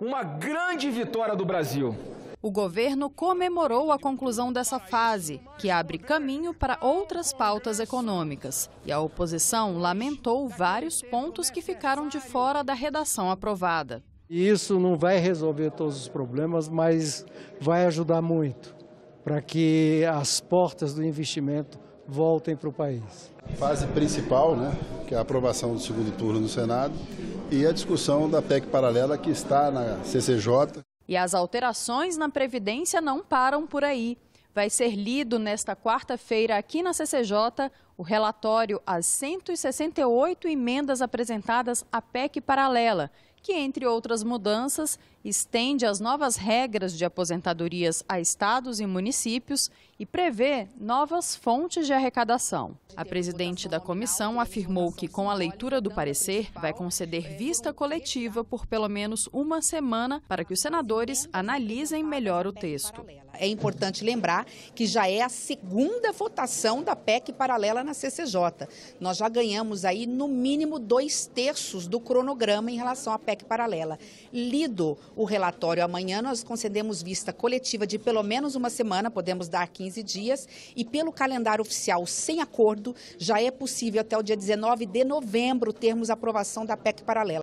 uma grande vitória do Brasil. O governo comemorou a conclusão dessa fase, que abre caminho para outras pautas econômicas. E a oposição lamentou vários pontos que ficaram de fora da redação aprovada. Isso não vai resolver todos os problemas, mas vai ajudar muito para que as portas do investimento voltem para o país. A fase principal, né, que é a aprovação do segundo turno no Senado, e a discussão da PEC paralela que está na CCJ. E as alterações na Previdência não param por aí. Vai ser lido nesta quarta-feira aqui na CCJ o relatório às 168 emendas apresentadas à PEC paralela que, entre outras mudanças, estende as novas regras de aposentadorias a estados e municípios e prevê novas fontes de arrecadação. A presidente da comissão afirmou que, com a leitura do parecer, vai conceder vista coletiva por pelo menos uma semana para que os senadores analisem melhor o texto é importante lembrar que já é a segunda votação da PEC paralela na CCJ. Nós já ganhamos aí no mínimo dois terços do cronograma em relação à PEC paralela. Lido o relatório amanhã, nós concedemos vista coletiva de pelo menos uma semana, podemos dar 15 dias, e pelo calendário oficial sem acordo, já é possível até o dia 19 de novembro termos aprovação da PEC paralela.